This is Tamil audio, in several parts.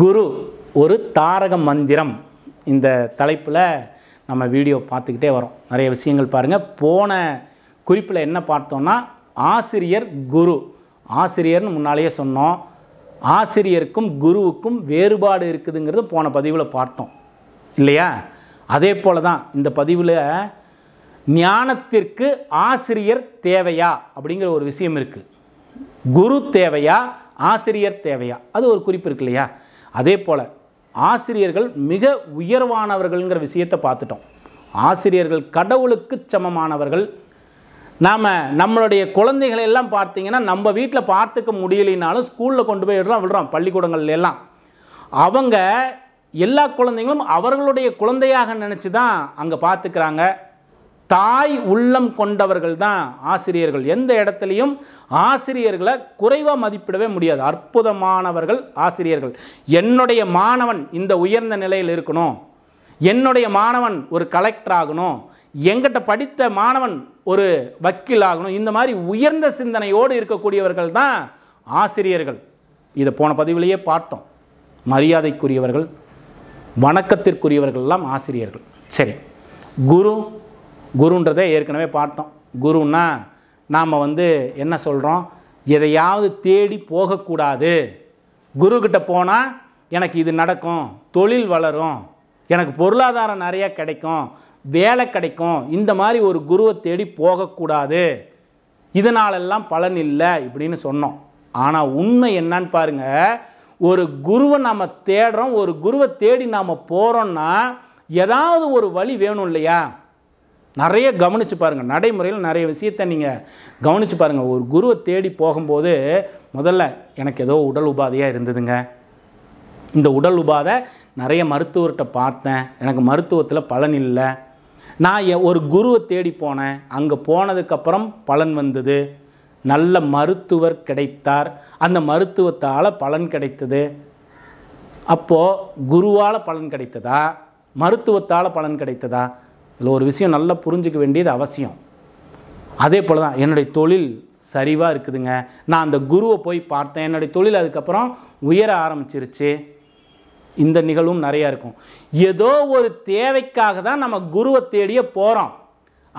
குரு ஒரு தாரக மந்திரம் இந்த தலைப்பில் நம்ம வீடியோ பார்த்துக்கிட்டே வரோம் நிறைய விஷயங்கள் பாருங்கள் போன குறிப்பில் என்ன பார்த்தோன்னா ஆசிரியர் குரு ஆசிரியர்னு முன்னாலேயே சொன்னோம் ஆசிரியருக்கும் குருவுக்கும் வேறுபாடு இருக்குதுங்கிறது போன பதிவில் பார்த்தோம் இல்லையா அதே போல் தான் இந்த பதிவில் ஞானத்திற்கு ஆசிரியர் தேவையா அப்படிங்கிற ஒரு விஷயம் இருக்குது குரு தேவையா ஆசிரியர் தேவையா அது ஒரு குறிப்பு இருக்கு இல்லையா அதே போல் ஆசிரியர்கள் மிக உயர்வானவர்கள்ங்கிற விஷயத்தை பார்த்துட்டோம் ஆசிரியர்கள் கடவுளுக்கு சமமானவர்கள் நாம் நம்மளுடைய குழந்தைகளை எல்லாம் பார்த்தீங்கன்னா நம்ம வீட்டில் பார்த்துக்க முடியலைனாலும் ஸ்கூலில் கொண்டு போய் விடுறோம் விடுறோம் பள்ளிக்கூடங்கள்ல எல்லாம் அவங்க எல்லா குழந்தைங்களும் அவர்களுடைய குழந்தையாக நினச்சி தான் அங்கே பார்த்துக்கிறாங்க தாய் உள்ளம் கொண்டவர்கள் தான் ஆசிரியர்கள் எந்த இடத்துலையும் ஆசிரியர்களை குறைவாக மதிப்பிடவே முடியாது அற்புதமானவர்கள் ஆசிரியர்கள் என்னுடைய மாணவன் இந்த உயர்ந்த நிலையில் இருக்கணும் என்னுடைய மாணவன் ஒரு கலெக்டர் ஆகணும் எங்கிட்ட படித்த மாணவன் ஒரு வக்கீல் ஆகணும் இந்த மாதிரி உயர்ந்த சிந்தனையோடு இருக்கக்கூடியவர்கள் தான் ஆசிரியர்கள் இதை போன பதிவிலேயே பார்த்தோம் மரியாதைக்குரியவர்கள் வணக்கத்திற்குரியவர்கள்லாம் ஆசிரியர்கள் சரி குரு குருன்றதை ஏற்கனவே பார்த்தோம் குருன்னா நாம் வந்து என்ன சொல்கிறோம் எதையாவது தேடி போகக்கூடாது குருக்கிட்ட போனால் எனக்கு இது நடக்கும் தொழில் வளரும் எனக்கு பொருளாதாரம் நிறையா கிடைக்கும் வேலை கிடைக்கும் இந்த மாதிரி ஒரு குருவை தேடி போகக்கூடாது இதனாலெல்லாம் பலன் இல்லை இப்படின்னு சொன்னோம் ஆனால் உண்மை என்னன்னு பாருங்கள் ஒரு குருவை நம்ம தேடுறோம் ஒரு குருவை தேடி நாம் போகிறோன்னா ஏதாவது ஒரு வழி வேணும் இல்லையா நிறைய கவனித்து பாருங்கள் நடைமுறையில் நிறைய விஷயத்தை நீங்கள் கவனித்து பாருங்கள் ஒரு குருவை தேடி போகும்போது முதல்ல எனக்கு ஏதோ உடல் உபாதையாக இருந்ததுங்க இந்த உடல் உபாதை நிறைய மருத்துவர்கிட்ட பார்த்தேன் எனக்கு மருத்துவத்தில் பலன் இல்லை நான் ஒரு குருவை தேடி போனேன் அங்கே போனதுக்கப்புறம் பலன் வந்தது நல்ல மருத்துவர் கிடைத்தார் அந்த மருத்துவத்தால் பலன் கிடைத்தது அப்போது குருவால் பலன் கிடைத்ததா மருத்துவத்தால் பலன் கிடைத்ததா இதில் ஒரு விஷயம் நல்லா புரிஞ்சிக்க வேண்டியது அவசியம் அதே போல் தான் என்னுடைய தொழில் சரிவாக இருக்குதுங்க நான் அந்த குருவை போய் பார்த்தேன் என்னுடைய தொழில் அதுக்கப்புறம் உயர ஆரம்பிச்சிருச்சு இந்த நிகழ்வும் நிறையா இருக்கும் ஏதோ ஒரு தேவைக்காக தான் நம்ம குருவை தேடியே போகிறோம்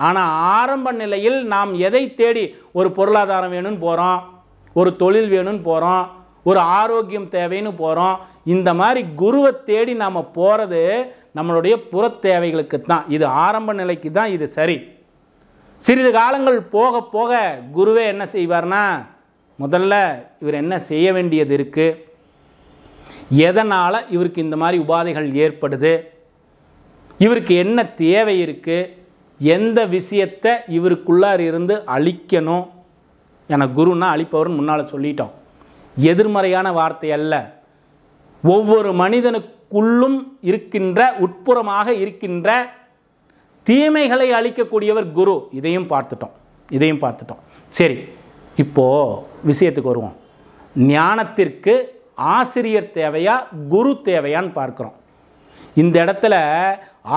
ஆனால் ஆரம்ப நிலையில் நாம் எதை தேடி ஒரு பொருளாதாரம் வேணும்னு போகிறோம் ஒரு தொழில் வேணும்னு போகிறோம் ஒரு ஆரோக்கியம் தேவைன்னு போகிறோம் இந்த மாதிரி குருவை தேடி நாம் போகிறது நம்மளுடைய புற தேவைகளுக்கு தான் இது ஆரம்ப நிலைக்கு தான் இது சரி சிறிது காலங்கள் போக போக குருவே என்ன செய்வார்னா முதல்ல இவர் என்ன செய்ய வேண்டியது இருக்குது எதனால் இவருக்கு இந்த மாதிரி உபாதைகள் ஏற்படுது இவருக்கு என்ன தேவை இருக்குது எந்த விஷயத்தை இவருக்குள்ளார் இருந்து அழிக்கணும் என குருன்னா அழிப்பவர்னு முன்னால் சொல்லிட்டோம் எதிர்மறையான வார்த்தை அல்ல ஒவ்வொரு மனிதனுக்குள்ளும் இருக்கின்ற உட்புறமாக இருக்கின்ற தீமைகளை அளிக்கக்கூடியவர் குரு இதையும் பார்த்துட்டோம் இதையும் பார்த்துட்டோம் சரி இப்போது விஷயத்துக்கு வருவோம் ஞானத்திற்கு ஆசிரியர் தேவையா குரு தேவையான்னு பார்க்குறோம் இந்த இடத்துல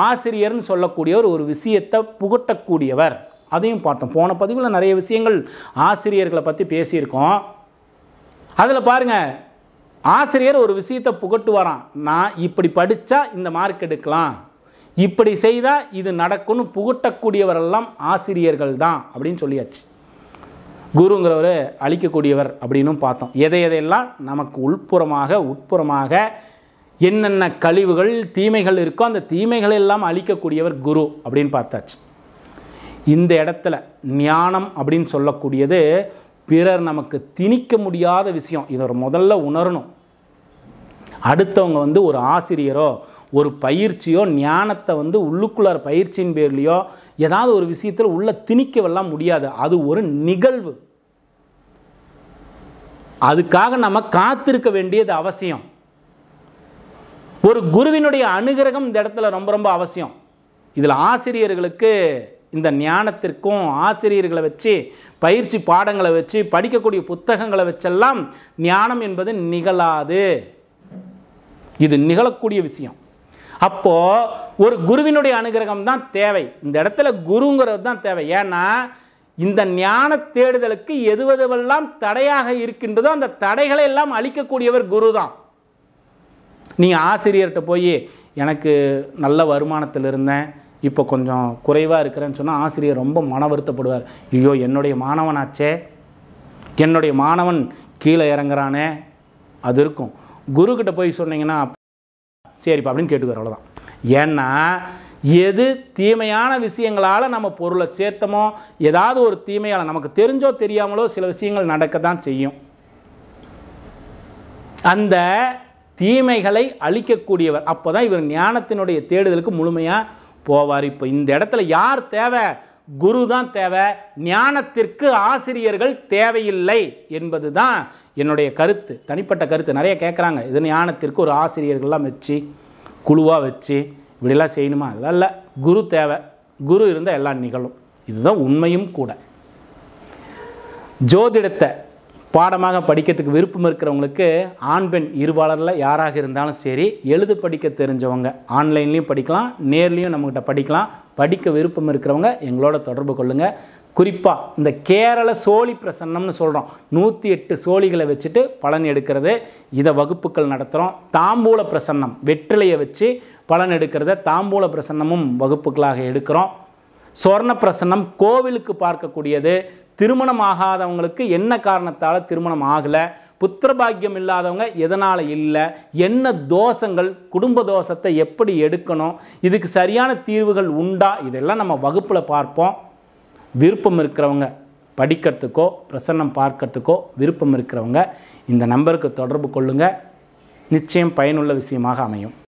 ஆசிரியர்னு சொல்லக்கூடியவர் ஒரு விஷயத்தை புகட்டக்கூடியவர் அதையும் பார்த்தோம் போன பதிவில் நிறைய விஷயங்கள் ஆசிரியர்களை பற்றி பேசியிருக்கோம் அதில் பாருங்கள் ஆசிரியர் ஒரு விஷயத்தை புகட்டு வரான் நான் இப்படி படித்தா இந்த மார்க் எடுக்கலாம் இப்படி செய்தால் இது நடக்கும்னு புகட்டக்கூடியவரெல்லாம் ஆசிரியர்கள் தான் அப்படின்னு சொல்லியாச்சு குருங்கிறவர் அழிக்கக்கூடியவர் அப்படின்னும் பார்த்தோம் எதை எதையெல்லாம் நமக்கு உள்புறமாக உட்புறமாக என்னென்ன கழிவுகள் தீமைகள் இருக்கோ அந்த தீமைகள் எல்லாம் அழிக்கக்கூடியவர் குரு அப்படின்னு பார்த்தாச்சு இந்த இடத்துல ஞானம் அப்படின்னு சொல்லக்கூடியது பிறர் நமக்கு திணிக்க முடியாத விஷயம் இதை ஒரு முதல்ல உணரணும் அடுத்தவங்க வந்து ஒரு ஆசிரியரோ ஒரு பயிற்சியோ ஞானத்தை வந்து உள்ளுக்குள்ளார பயிற்சியின் பேர்லையோ ஏதாவது ஒரு விஷயத்தில் உள்ள திணிக்கவெல்லாம் முடியாது அது ஒரு நிகழ்வு அதுக்காக நம்ம காத்திருக்க வேண்டியது அவசியம் ஒரு குருவினுடைய அனுகிரகம் இந்த இடத்துல ரொம்ப ரொம்ப அவசியம் இதில் ஆசிரியர்களுக்கு இந்த ஞானத்திற்கும் ஆசிரியர்களை வச்சு பயிற்சி பாடங்களை வச்சு படிக்கக்கூடிய புத்தகங்களை வச்செல்லாம் ஞானம் என்பது நிகழாது இது நிகழக்கூடிய விஷயம் அப்போது ஒரு குருவினுடைய அனுகிரகம் தான் தேவை இந்த இடத்துல குருங்கிறது தான் தேவை ஏன்னா இந்த ஞான தேடுதலுக்கு எதுவதுவெல்லாம் தடையாக இருக்கின்றதோ அந்த தடைகளை எல்லாம் அழிக்கக்கூடியவர் குரு தான் நீங்கள் ஆசிரியர்கிட்ட போய் எனக்கு நல்ல வருமானத்தில் இருந்தேன் இப்போ கொஞ்சம் குறைவாக இருக்கிறேன்னு சொன்னால் ஆசிரியர் ரொம்ப மன வருத்தப்படுவார் ஐயோ என்னுடைய மாணவனாச்சே என்னுடைய மாணவன் கீழே இறங்குறானே அது இருக்கும் குருக்கிட்ட போய் சொன்னீங்கன்னா சரிப்பா அப்படின்னு கேட்டுக்குவார் அவ்வளோதான் ஏன்னா எது தீமையான விஷயங்களால் நம்ம பொருளை சேர்த்தமோ ஏதாவது ஒரு தீமையால் நமக்கு தெரிஞ்சோ தெரியாமலோ சில விஷயங்கள் நடக்க தான் செய்யும் அந்த தீமைகளை அழிக்கக்கூடியவர் அப்போ தான் இவர் ஞானத்தினுடைய தேடுதலுக்கு முழுமையாக போவார் இப்போ இந்த இடத்துல யார் தேவை குரு தான் தேவை ஞானத்திற்கு ஆசிரியர்கள் தேவையில்லை என்பது தான் என்னுடைய கருத்து தனிப்பட்ட கருத்து நிறைய கேட்குறாங்க இது ஞானத்திற்கு ஒரு ஆசிரியர்கள்லாம் வச்சு குழுவாக வச்சு இப்படிலாம் செய்யணுமா அதெல்லாம் இல்லை குரு தேவை குரு இருந்தால் எல்லாம் நிகழும் இதுதான் உண்மையும் கூட ஜோதிடத்தை பாடமாக படிக்கிறதுக்கு விருப்பம் இருக்கிறவங்களுக்கு ஆண் பெண் இருபாளரில் யாராக இருந்தாலும் சரி எழுது படிக்க தெரிஞ்சவங்க ஆன்லைன்லேயும் படிக்கலாம் நேர்லேயும் நம்மக்கிட்ட படிக்கலாம் படிக்க விருப்பம் இருக்கிறவங்க எங்களோட தொடர்பு கொள்ளுங்கள் குறிப்பாக இந்த கேரள சோழி பிரசன்னம்னு சொல்கிறோம் நூற்றி எட்டு சோழிகளை வச்சுட்டு பலன் எடுக்கிறது இதை வகுப்புகள் நடத்துகிறோம் தாம்பூல பிரசன்னம் வெற்றிலையை வச்சு பலன் எடுக்கிறத தாம்பூல பிரசன்னமும் வகுப்புகளாக எடுக்கிறோம் சொர்ண பிரசன்னம் கோவிலுக்கு பார்க்கக்கூடியது திருமணம் ஆகாதவங்களுக்கு என்ன காரணத்தால் திருமணம் ஆகலை புத்திரபாக்கியம் இல்லாதவங்க எதனால் இல்லை என்ன தோஷங்கள் குடும்ப தோஷத்தை எப்படி எடுக்கணும் இதுக்கு சரியான தீர்வுகள் உண்டா இதெல்லாம் நம்ம வகுப்பில் பார்ப்போம் விருப்பம் இருக்கிறவங்க படிக்கிறதுக்கோ பிரசன்னம் பார்க்கறதுக்கோ விருப்பம் இருக்கிறவங்க இந்த நம்பருக்கு தொடர்பு கொள்ளுங்கள் நிச்சயம் பயனுள்ள விஷயமாக அமையும்